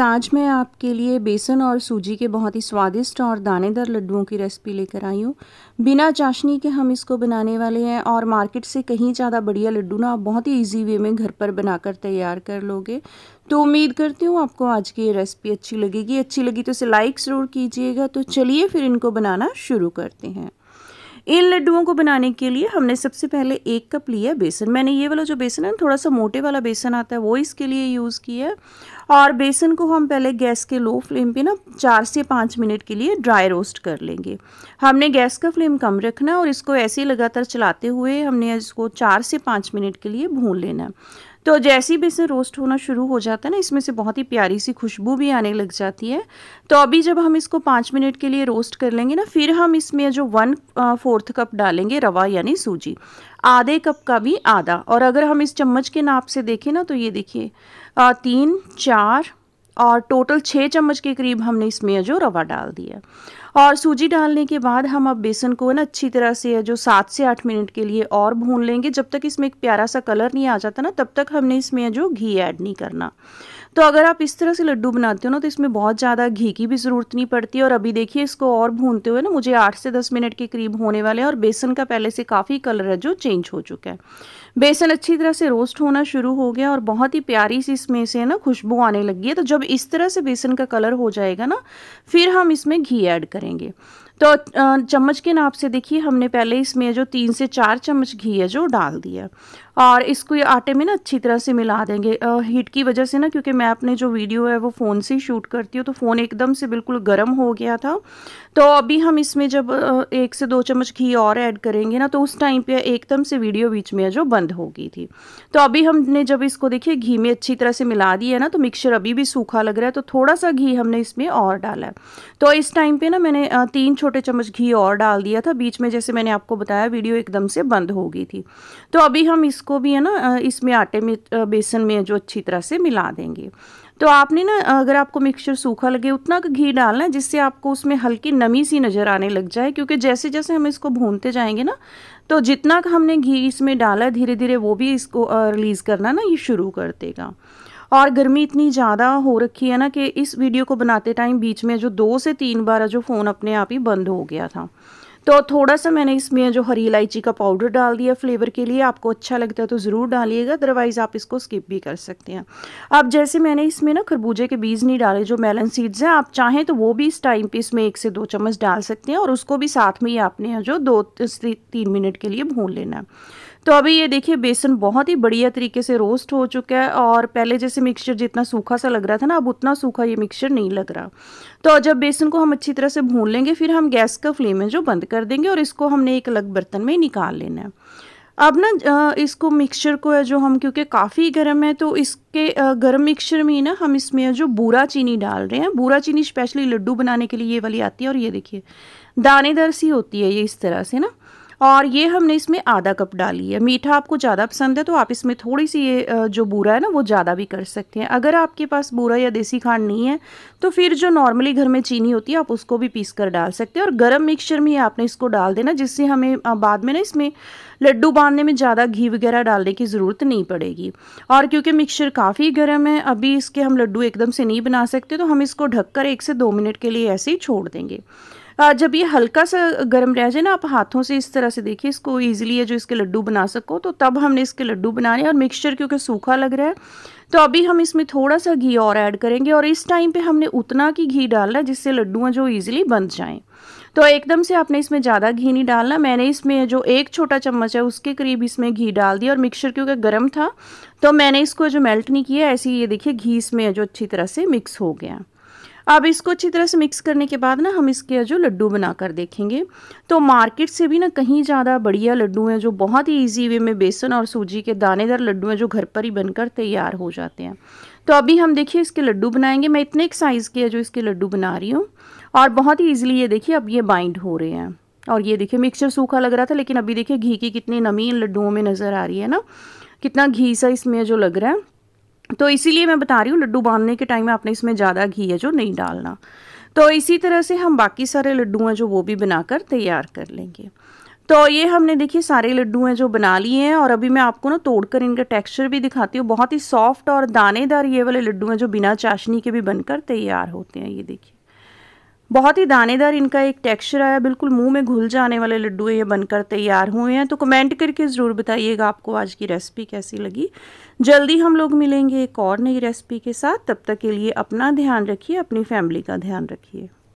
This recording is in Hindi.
आज मैं आपके लिए बेसन और सूजी के बहुत ही स्वादिष्ट और दानेदार लड्डुओं की रेसिपी लेकर आई हूँ बिना चाशनी के हम इसको बनाने वाले हैं और मार्केट से कहीं ज़्यादा बढ़िया लड्डू ना आप बहुत ही इजी वे में घर पर बनाकर तैयार कर लोगे तो उम्मीद करती हूँ आपको आज की ये रेसिपी अच्छी लगेगी अच्छी लगी तो इसे लाइक ज़रूर कीजिएगा तो चलिए फिर इनको बनाना शुरू करते हैं इन लड्डुओं को बनाने के लिए हमने सबसे पहले एक कप लिया बेसन मैंने ये वाला जो बेसन है थोड़ा सा मोटे वाला बेसन आता है वो इसके लिए यूज़ किया और बेसन को हम पहले गैस के लो फ्लेम पे ना चार से पाँच मिनट के लिए ड्राई रोस्ट कर लेंगे हमने गैस का फ्लेम कम रखना है और इसको ऐसे लगातार चलाते हुए हमने इसको चार से पाँच मिनट के लिए भून लेना है तो जैसे ही बेसन रोस्ट होना शुरू हो जाता है ना इसमें से बहुत ही प्यारी सी खुशबू भी आने लग जाती है तो अभी जब हम इसको पाँच मिनट के लिए रोस्ट कर लेंगे ना फिर हम इसमें जो वन फोर्थ कप डालेंगे रवा यानी सूजी आधे कप का भी आधा और अगर हम इस चम्मच के नाप से देखें ना तो ये देखिए तीन चार और टोटल छः चम्मच के करीब हमने इसमें जो रवा डाल दिया और सूजी डालने के बाद हम अब बेसन को ना अच्छी तरह से जो सात से आठ मिनट के लिए और भून लेंगे जब तक इसमें एक प्यारा सा कलर नहीं आ जाता ना तब तक हमने इसमें जो घी ऐड नहीं करना तो अगर आप इस तरह से लड्डू बनाते हो ना तो इसमें बहुत ज़्यादा घी की भी ज़रूरत नहीं पड़ती और अभी देखिए इसको और भूनते हुए ना मुझे आठ से दस मिनट के करीब होने वाले हैं और बेसन का पहले से काफ़ी कलर है जो चेंज हो चुका है बेसन अच्छी तरह से रोस्ट होना शुरू हो गया और बहुत ही प्यारी सी इसमें से ना खुशबू आने लगी है तो जब इस तरह से बेसन का कलर हो जाएगा ना फिर हम इसमें घी ऐड करेंगे तो चम्मच के नाप से देखिए हमने पहले इसमें जो तीन से चार चम्मच घी है जो डाल दिया और इसको ये आटे में ना अच्छी तरह से मिला देंगे आ, हीट की वजह से ना क्योंकि मैं अपने जो वीडियो है वो फ़ोन से ही शूट करती हूँ तो फ़ोन एकदम से बिल्कुल गर्म हो गया था तो अभी हम इसमें जब एक से दो चम्मच घी और ऐड करेंगे ना तो उस टाइम पे एकदम से वीडियो बीच में जो बंद हो गई थी तो अभी हमने जब इसको देखिए घी में अच्छी तरह से मिला दिया ना तो मिक्सचर अभी भी सूखा लग रहा है तो थोड़ा सा घी हमने इसमें और डाला है तो इस टाइम पर ना मैंने तीन छोटे छोटे चम्मच घी और डाल दिया था बीच में जैसे मैंने आपको बताया वीडियो एकदम से बंद हो गई थी तो अभी हम इसको भी है ना इसमें आटे में बेसन में जो अच्छी तरह से मिला देंगे तो आपने ना अगर आपको मिक्सचर सूखा लगे उतना का घी डालना है जिससे आपको उसमें हल्की नमी सी नज़र आने लग जाए क्योंकि जैसे जैसे हम इसको भूनते जाएंगे ना तो जितना का हमने घी इसमें डाला धीरे धीरे वो भी इसको रिलीज़ करना ना ये शुरू कर देगा और गर्मी इतनी ज़्यादा हो रखी है ना कि इस वीडियो को बनाते टाइम बीच में जो दो से तीन बार जो फ़ोन अपने आप ही बंद हो गया था तो थोड़ा सा मैंने इसमें जो हरी इलायची का पाउडर डाल दिया फ्लेवर के लिए आपको अच्छा लगता है तो ज़रूर डालिएगा अदरवाइज़ आप इसको स्किप भी कर सकते हैं अब जैसे मैंने इसमें ना खरबूजे के बीज नहीं डाले जो मेलन सीड्स हैं आप चाहें तो वो भी इस टाइम पे इसमें एक से दो चम्मच डाल सकते हैं और उसको भी साथ में ही आपने जो दो तीन मिनट के लिए भून लेना है तो अभी ये देखिए बेसन बहुत ही बढ़िया तरीके से रोस्ट हो चुका है और पहले जैसे मिक्सचर जितना सूखा सा लग रहा था ना अब उतना सूखा ये मिक्सचर नहीं लग रहा तो जब बेसन को हम अच्छी तरह से भून लेंगे फिर हम गैस का फ्लेम है जो बंद कर देंगे और इसको हमने एक अलग बर्तन में निकाल लेना है अब ना इसको मिक्सचर को है जो हम क्योंकि काफ़ी गर्म है तो इसके गर्म मिक्सचर में ही ना हम इसमें जो बूरा चीनी डाल रहे हैं बूरा चीनी स्पेशली लड्डू बनाने के लिए ये वाली आती है और ये देखिए दानेदार सी होती है ये इस तरह से ना और ये हमने इसमें आधा कप डाली है मीठा आपको ज़्यादा पसंद है तो आप इसमें थोड़ी सी ये जो बूरा है ना वो ज़्यादा भी कर सकते हैं अगर आपके पास बूरा या देसी खांड नहीं है तो फिर जो नॉर्मली घर में चीनी होती है आप उसको भी पीस कर डाल सकते हैं और गर्म मिक्सचर में आपने इसको डाल देना जिससे हमें बाद में ना इसमें लड्डू बांधने में ज़्यादा घी वगैरह डालने की ज़रूरत नहीं पड़ेगी और क्योंकि मिक्सचर काफ़ी गर्म है अभी इसके हम लड्डू एकदम से नहीं बना सकते तो हम इसको ढककर एक से दो मिनट के लिए ऐसे ही छोड़ देंगे जब ये हल्का सा गर्म रह जाए ना आप हाथों से इस तरह से देखिए इसको ईजिली है जो इसके लड्डू बना सको तो तब हमने इसके लड्डू बनाने और मिक्सचर क्योंकि सूखा लग रहा है तो अभी हम इसमें थोड़ा सा घी और ऐड करेंगे और इस टाइम पे हमने उतना की घी डालना है जिससे लड्डू जो ईजिली बन जाएँ तो एकदम से आपने इसमें ज़्यादा घी नहीं डालना मैंने इसमें जो एक छोटा चम्मच है उसके करीब इसमें घी डाल दिया और मिक्सचर क्योंकि गर्म था तो मैंने इसको जो मेल्ट नहीं किया ऐसे ये देखिए घी इसमें जो अच्छी तरह से मिक्स हो गया अब इसको अच्छी तरह से मिक्स करने के बाद ना हम इसके जो लड्डू बनाकर देखेंगे तो मार्केट से भी ना कहीं ज़्यादा बढ़िया लड्डू हैं जो बहुत ही ईजी वे में बेसन और सूजी के दानेदार लड्डू हैं जो घर पर ही बनकर तैयार हो जाते हैं तो अभी हम देखिए इसके लड्डू बनाएंगे मैं इतने एक साइज़ के जो इसके लड्डू बना रही हूँ और बहुत ही ईजिली ये देखिए अब ये बाइंड हो रहे हैं और ये देखिए मिक्सचर सूखा लग रहा था लेकिन अभी देखिए घी की कितनी नमी इन लड्डुओं में नज़र आ रही है ना कितना घी सा इसमें जो लग रहा है तो इसीलिए मैं बता रही हूँ लड्डू बांधने के टाइम में आपने इसमें ज़्यादा घी है जो नहीं डालना तो इसी तरह से हम बाकी सारे लड्डू हैं जो वो भी बनाकर तैयार कर लेंगे तो ये हमने देखिए सारे लड्डू हैं जो बना लिए हैं और अभी मैं आपको ना तोड़कर इनका टेक्सचर भी दिखाती हूँ बहुत ही सॉफ्ट और दानेदार ये वाले लड्डू हैं जो बिना चाशनी के भी बनकर तैयार होते हैं ये देखिए बहुत ही दानेदार इनका एक टेक्सचर आया बिल्कुल मुंह में घुल जाने वाले लड्डू ये बनकर तैयार हुए हैं तो कमेंट करके ज़रूर बताइएगा आपको आज की रेसिपी कैसी लगी जल्दी हम लोग मिलेंगे एक और नई रेसिपी के साथ तब तक के लिए अपना ध्यान रखिए अपनी फैमिली का ध्यान रखिए